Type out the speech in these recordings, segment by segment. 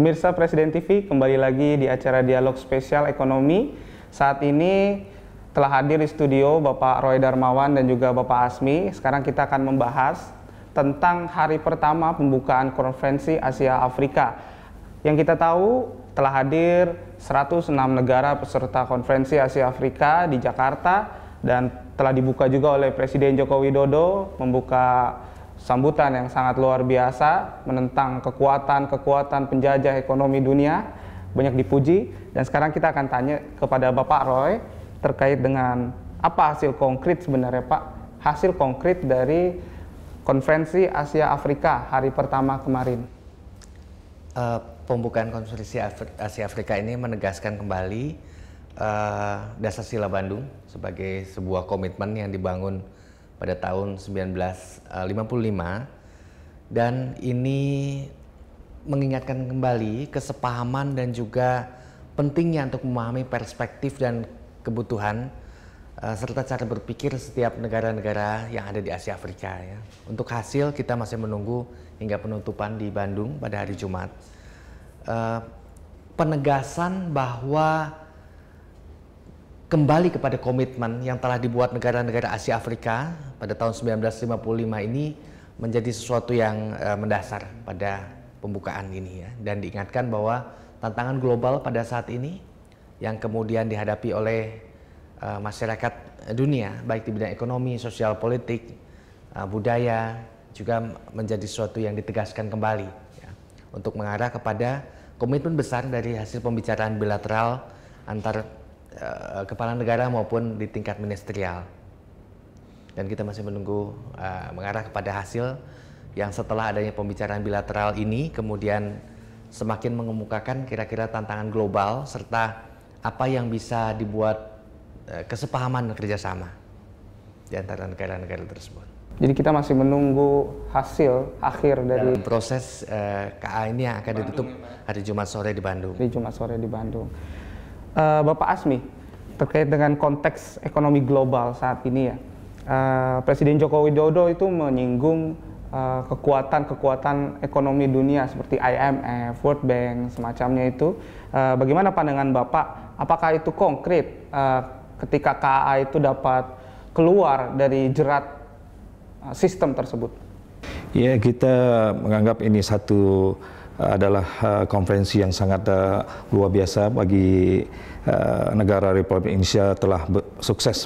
Pemirsa Presiden TV kembali lagi di acara dialog spesial ekonomi. Saat ini telah hadir di studio Bapak Roy Darmawan dan juga Bapak Asmi. Sekarang kita akan membahas tentang hari pertama pembukaan konferensi Asia Afrika. Yang kita tahu telah hadir 106 negara peserta konferensi Asia Afrika di Jakarta dan telah dibuka juga oleh Presiden Joko Widodo membuka sambutan yang sangat luar biasa menentang kekuatan-kekuatan penjajah ekonomi dunia banyak dipuji dan sekarang kita akan tanya kepada Bapak Roy terkait dengan apa hasil konkret sebenarnya Pak hasil konkret dari konferensi Asia Afrika hari pertama kemarin uh, pembukaan konferensi Asia Afrika ini menegaskan kembali uh, dasar sila Bandung sebagai sebuah komitmen yang dibangun pada tahun 1955 eh, dan ini mengingatkan kembali kesepahaman dan juga pentingnya untuk memahami perspektif dan kebutuhan eh, serta cara berpikir setiap negara-negara yang ada di Asia Afrika ya. Untuk hasil kita masih menunggu hingga penutupan di Bandung pada hari Jumat. Eh, penegasan bahwa kembali kepada komitmen yang telah dibuat negara-negara Asia Afrika pada tahun 1955 ini menjadi sesuatu yang uh, mendasar pada pembukaan ini ya dan diingatkan bahwa tantangan global pada saat ini yang kemudian dihadapi oleh uh, masyarakat dunia baik di bidang ekonomi, sosial, politik, uh, budaya juga menjadi sesuatu yang ditegaskan kembali ya, untuk mengarah kepada komitmen besar dari hasil pembicaraan bilateral antar Eh, kepala negara maupun di tingkat ministerial. Dan kita masih menunggu uh, mengarah kepada hasil yang setelah adanya pembicaraan bilateral ini kemudian semakin mengemukakan kira-kira tantangan global serta apa yang bisa dibuat uh, kesepahaman kerjasama di antara negara-negara tersebut. Jadi kita masih menunggu hasil akhir dari Dalam proses uh, KA ini yang akan Bandung, ditutup ya, hari Jumat sore di Bandung. Hari Jumat sore di Bandung uh, Bapak Asmi terkait dengan konteks ekonomi global saat ini ya. Uh, Presiden Joko Widodo itu menyinggung eh, kekuatan-kekuatan uh, ekonomi dunia seperti IMF, World Bank, semacamnya itu. Uh, bagaimana pandangan Bapak? Apakah itu konkret uh, ketika KAA itu dapat keluar dari jerat uh, sistem tersebut? Ya, kita menganggap ini satu adalah uh, konferensi yang sangat uh, luar biasa bagi uh, negara Republik Indonesia telah sukses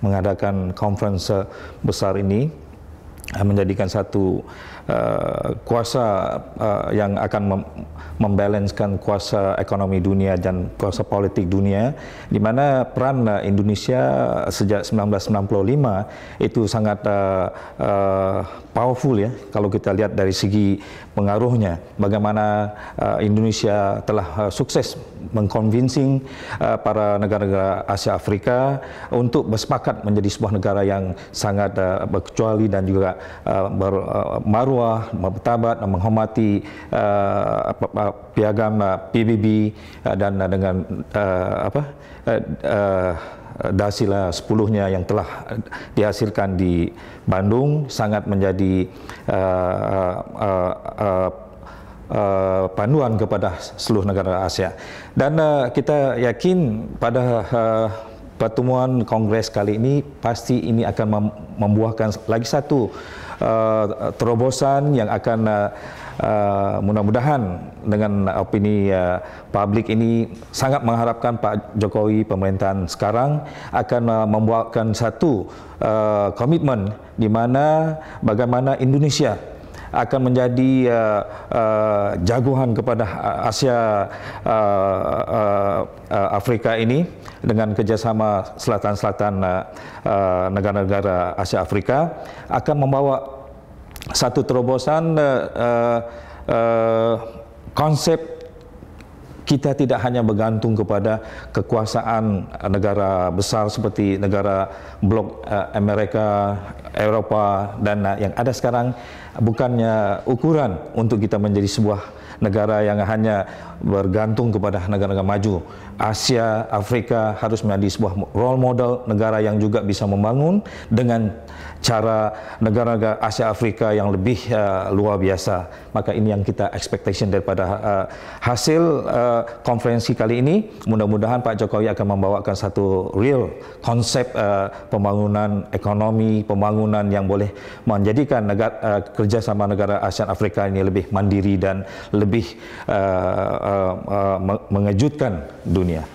mengadakan konferensi besar ini Eh, menjadikan satu uh, kuasa uh, yang akan mem membalancekan kuasa ekonomi dunia dan kuasa politik dunia di mana peran uh, Indonesia sejak 1995 itu sangat uh, uh, powerful ya kalau kita lihat dari segi pengaruhnya bagaimana uh, Indonesia telah uh, sukses mengconvincing uh, eh, para negara-negara Asia Afrika untuk bersepakat menjadi sebuah negara yang sangat uh, berkecuali dan juga uh, ber, maruah, bertabat dan menghormati uh, piagam uh, PBB uh, dan uh, dengan uh, apa uh, uh, Dasila yang telah dihasilkan di Bandung sangat menjadi uh, uh, uh, uh, Uh, panduan kepada seluruh negara Asia. Dan uh, kita yakin pada uh, pertemuan Kongres kali ini pasti ini akan mem- membuahkan lagi satu uh, terobosan yang akan uh, Uh, mudah-mudahan dengan opini uh, publik ini sangat mengharapkan Pak Jokowi pemerintahan sekarang akan uh, membuatkan satu uh, komitmen di mana bagaimana Indonesia akan menjadi uh, uh, jagoan kepada Asia uh, uh, uh, Afrika ini dengan kerjasama selatan-selatan uh, uh, negara-negara Asia Afrika akan membawa satu terobosan uh, uh, konsep kita tidak hanya bergantung kepada kekuasaan negara besar seperti negara blok eh, Amerika, Eropa dan yang ada sekarang bukannya ukuran untuk kita menjadi sebuah negara yang hanya bergantung kepada negara-negara maju. Asia, Afrika harus menjadi sebuah role model negara yang juga bisa membangun dengan cara negara-negara Asia Afrika yang lebih uh, luar biasa. Maka ini yang kita expectation daripada uh, hasil uh, konferensi kali ini. Mudah-mudahan Pak Jokowi akan membawakan satu real konsep uh, pembangunan ekonomi, pembangunan yang boleh menjadikan negara, uh, kerjasama negara ASEAN Afrika ini lebih mandiri dan lebih lebih uh, uh, uh, mengejutkan dunia.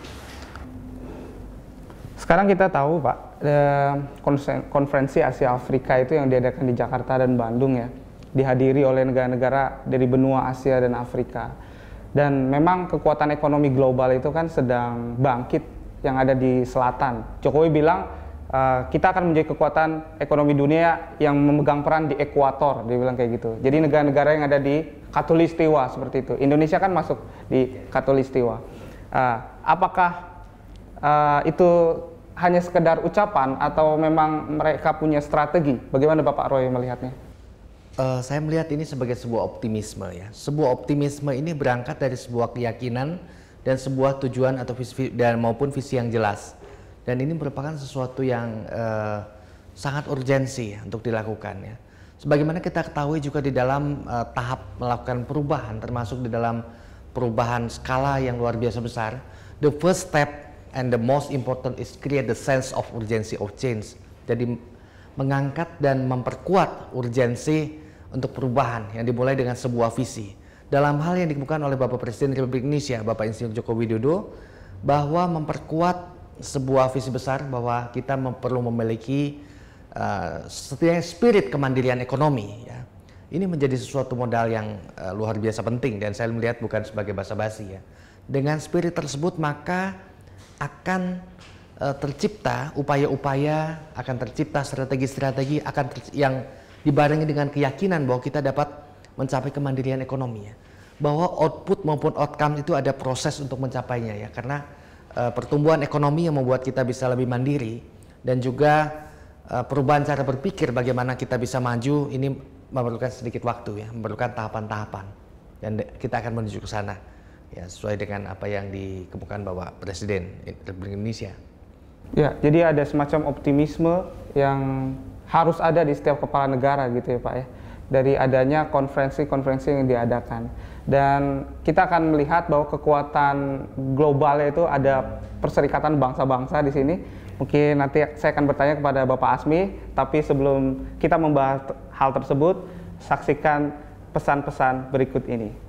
Sekarang kita tahu Pak, eh, konferensi Asia Afrika itu yang diadakan di Jakarta dan Bandung ya, dihadiri oleh negara-negara dari benua Asia dan Afrika. Dan memang kekuatan ekonomi global itu kan sedang bangkit yang ada di selatan. Jokowi bilang Eh, kita akan menjadi kekuatan ekonomi dunia yang memegang peran di ekuator, dibilang kayak gitu. Jadi negara-negara yang ada di katulistiwa seperti itu. Indonesia kan masuk di katulistiwa. Uh, eh, apakah uh, itu hanya sekedar ucapan atau memang mereka punya strategi? Bagaimana Bapak Roy melihatnya? Uh, saya melihat ini sebagai sebuah optimisme ya. Sebuah optimisme ini berangkat dari sebuah keyakinan dan sebuah tujuan atau visi, dan maupun visi yang jelas dan ini merupakan sesuatu yang uh, sangat urgensi ya untuk dilakukan ya. Sebagaimana kita ketahui juga di dalam uh, tahap melakukan perubahan termasuk di dalam perubahan skala yang luar biasa besar, the first step and the most important is create the sense of urgency of change. Jadi mengangkat dan memperkuat urgensi untuk perubahan yang dimulai dengan sebuah visi. Dalam hal yang dikemukakan oleh Bapak Presiden Republik Indonesia, Bapak Insinyur Joko Widodo, bahwa memperkuat sebuah visi besar bahwa kita perlu memiliki uh, setidaknya spirit kemandirian ekonomi ya. Ini menjadi sesuatu modal yang uh, luar biasa penting dan saya melihat bukan sebagai basa-basi ya. Dengan spirit tersebut maka akan uh, tercipta upaya-upaya, akan tercipta strategi-strategi akan ter yang dibarengi dengan keyakinan bahwa kita dapat mencapai kemandirian ekonomi ya. Bahwa output maupun outcome itu ada proses untuk mencapainya ya karena uh, pertumbuhan ekonomi yang membuat kita bisa lebih mandiri dan juga uh, perubahan cara berpikir bagaimana kita bisa maju ini memerlukan sedikit waktu ya, memerlukan tahapan-tahapan dan kita akan menuju ke sana ya sesuai dengan apa yang dikemukakan Bapak Presiden eh, Republik Indonesia. Ya, jadi ada semacam optimisme yang harus ada di setiap kepala negara gitu ya Pak ya dari adanya konferensi-konferensi yang diadakan dan kita akan melihat bahwa kekuatan global itu ada perserikatan bangsa-bangsa di sini. Mungkin nanti saya akan bertanya kepada Bapak Asmi, tapi sebelum kita membahas hal tersebut, saksikan pesan-pesan berikut ini.